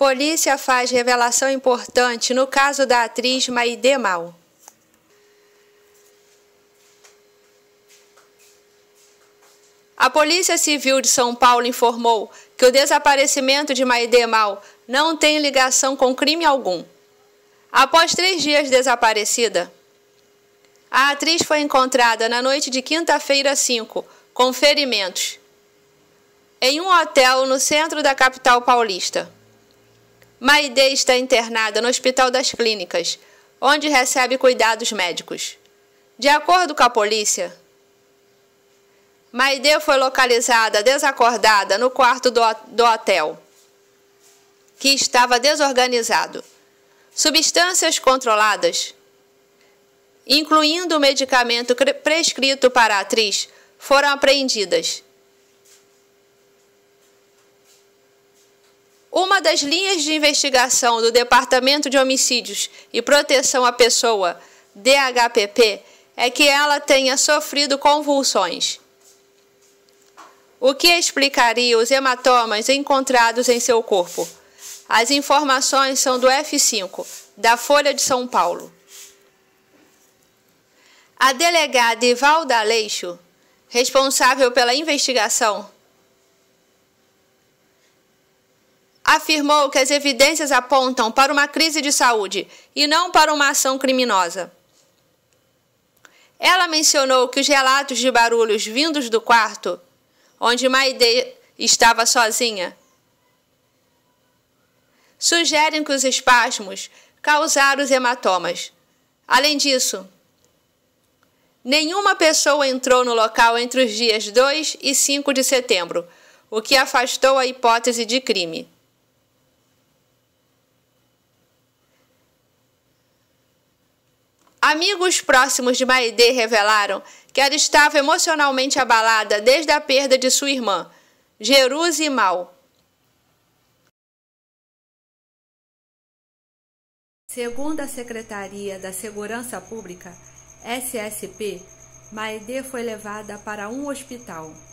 Polícia faz revelação importante no caso da atriz Maide Mal. A Polícia Civil de São Paulo informou que o desaparecimento de Maide Mal não tem ligação com crime algum. Após três dias desaparecida, a atriz foi encontrada na noite de quinta-feira 5, com ferimentos, em um hotel no centro da capital paulista. Maide está internada no Hospital das Clínicas, onde recebe cuidados médicos. De acordo com a polícia, Maide foi localizada desacordada no quarto do, do hotel, que estava desorganizado. Substâncias controladas, incluindo o medicamento prescrito para a atriz, foram apreendidas. Uma das linhas de investigação do Departamento de Homicídios e Proteção à Pessoa, DHPP, é que ela tenha sofrido convulsões, o que explicaria os hematomas encontrados em seu corpo. As informações são do F5, da Folha de São Paulo. A delegada Ivalda Aleixo, responsável pela investigação, afirmou que as evidências apontam para uma crise de saúde e não para uma ação criminosa. Ela mencionou que os relatos de barulhos vindos do quarto, onde Maide estava sozinha, sugerem que os espasmos causaram os hematomas. Além disso, nenhuma pessoa entrou no local entre os dias 2 e 5 de setembro, o que afastou a hipótese de crime. Amigos próximos de Maide revelaram que ela estava emocionalmente abalada desde a perda de sua irmã, Jerusa e Mal. Segundo a Secretaria da Segurança Pública, SSP, Maide foi levada para um hospital